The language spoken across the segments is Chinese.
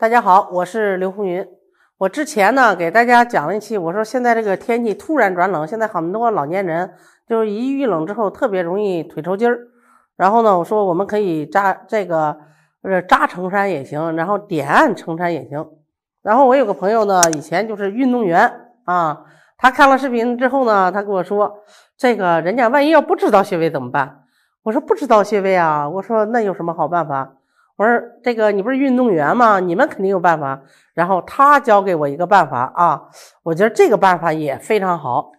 大家好，我是刘红云。我之前呢给大家讲了一期，我说现在这个天气突然转冷，现在很多老年人就是一遇冷之后特别容易腿抽筋儿。然后呢，我说我们可以扎这个，呃，扎成山也行，然后点按成山也行。然后我有个朋友呢，以前就是运动员啊，他看了视频之后呢，他跟我说，这个人家万一要不知道穴位怎么办？我说不知道穴位啊，我说那有什么好办法？不是这个，你不是运动员吗？你们肯定有办法。然后他教给我一个办法啊，我觉得这个办法也非常好。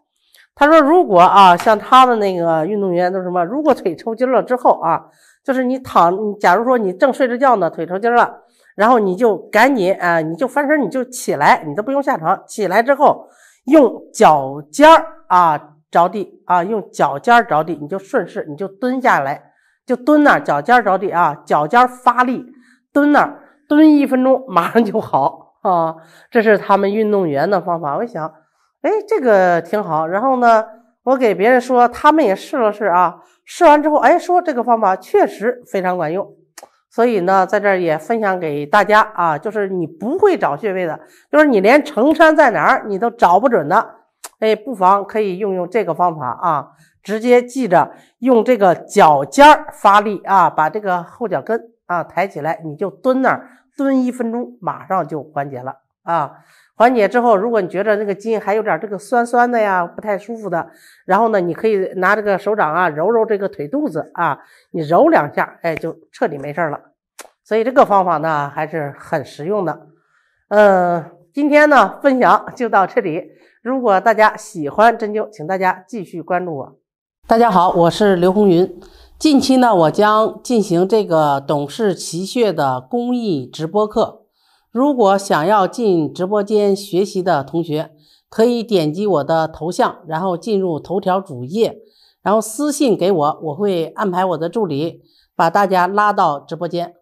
他说，如果啊，像他的那个运动员都什么，如果腿抽筋了之后啊，就是你躺，假如说你正睡着觉呢，腿抽筋了，然后你就赶紧啊，你就翻身，你就起来，你都不用下床。起来之后，用脚尖儿啊着地啊，用脚尖着地，你就顺势，你就蹲下来。就蹲那儿，脚尖着地啊，脚尖发力，蹲那儿蹲一分钟，马上就好啊。这是他们运动员的方法。我一想，哎，这个挺好。然后呢，我给别人说，他们也试了试啊。试完之后，哎，说这个方法确实非常管用。所以呢，在这儿也分享给大家啊，就是你不会找穴位的，就是你连成山在哪儿你都找不准的，哎，不妨可以用用这个方法啊。直接记着用这个脚尖儿发力啊，把这个后脚跟啊抬起来，你就蹲那儿蹲一分钟，马上就缓解了啊！缓解之后，如果你觉着那个筋还有点这个酸酸的呀，不太舒服的，然后呢，你可以拿这个手掌啊揉揉这个腿肚子啊，你揉两下，哎，就彻底没事儿了。所以这个方法呢还是很实用的。嗯，今天呢分享就到这里。如果大家喜欢针灸，请大家继续关注我。大家好，我是刘红云。近期呢，我将进行这个董氏奇穴的公益直播课。如果想要进直播间学习的同学，可以点击我的头像，然后进入头条主页，然后私信给我，我会安排我的助理把大家拉到直播间。